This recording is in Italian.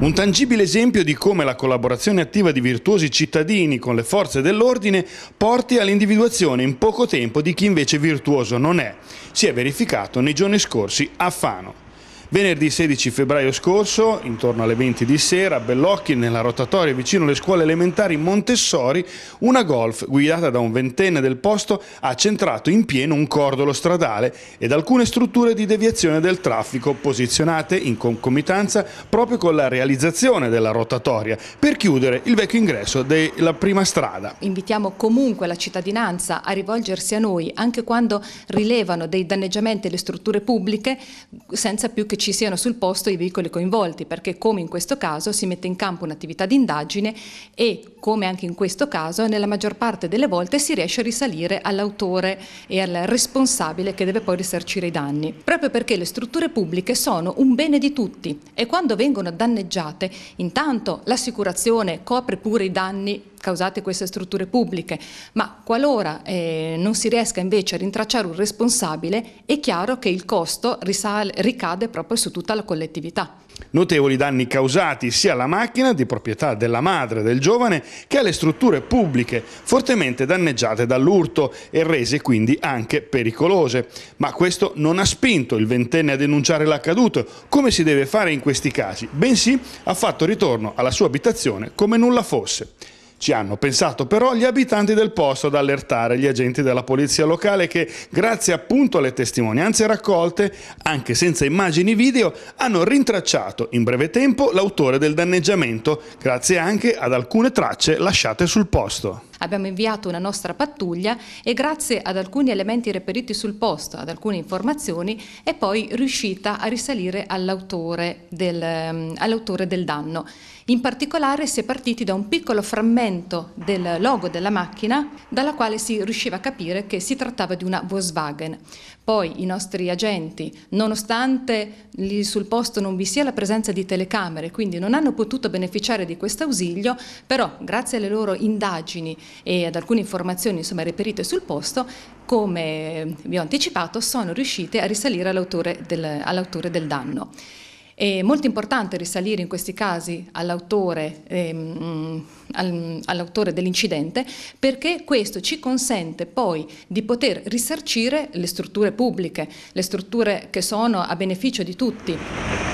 Un tangibile esempio di come la collaborazione attiva di virtuosi cittadini con le forze dell'ordine porti all'individuazione in poco tempo di chi invece virtuoso non è. Si è verificato nei giorni scorsi a Fano. Venerdì 16 febbraio scorso, intorno alle 20 di sera, a Bellocchi, nella rotatoria vicino alle scuole elementari Montessori, una golf guidata da un ventenne del posto ha centrato in pieno un cordolo stradale ed alcune strutture di deviazione del traffico posizionate in concomitanza proprio con la realizzazione della rotatoria per chiudere il vecchio ingresso della prima strada. Invitiamo comunque la cittadinanza a rivolgersi a noi anche quando rilevano dei danneggiamenti alle strutture pubbliche senza più che ci siano sul posto i veicoli coinvolti, perché come in questo caso si mette in campo un'attività di indagine e come anche in questo caso nella maggior parte delle volte si riesce a risalire all'autore e al responsabile che deve poi risarcire i danni. Proprio perché le strutture pubbliche sono un bene di tutti e quando vengono danneggiate intanto l'assicurazione copre pure i danni causate queste strutture pubbliche, ma qualora eh, non si riesca invece a rintracciare un responsabile è chiaro che il costo risale, ricade proprio su tutta la collettività. Notevoli danni causati sia alla macchina di proprietà della madre del giovane che alle strutture pubbliche, fortemente danneggiate dall'urto e rese quindi anche pericolose. Ma questo non ha spinto il ventenne a denunciare l'accaduto, come si deve fare in questi casi, bensì ha fatto ritorno alla sua abitazione come nulla fosse. Ci hanno pensato però gli abitanti del posto ad allertare gli agenti della polizia locale che, grazie appunto alle testimonianze raccolte, anche senza immagini video, hanno rintracciato in breve tempo l'autore del danneggiamento, grazie anche ad alcune tracce lasciate sul posto abbiamo inviato una nostra pattuglia e grazie ad alcuni elementi reperiti sul posto, ad alcune informazioni, è poi riuscita a risalire all'autore del, ehm, all del danno. In particolare si è partiti da un piccolo frammento del logo della macchina dalla quale si riusciva a capire che si trattava di una Volkswagen. Poi i nostri agenti, nonostante lì sul posto non vi sia la presenza di telecamere, quindi non hanno potuto beneficiare di questo ausilio, però grazie alle loro indagini e ad alcune informazioni insomma, reperite sul posto, come vi ho anticipato, sono riuscite a risalire all'autore del, all del danno. È molto importante risalire in questi casi all'autore, ehm, all dell'incidente perché questo ci consente poi di poter risarcire le strutture pubbliche, le strutture che sono a beneficio di tutti.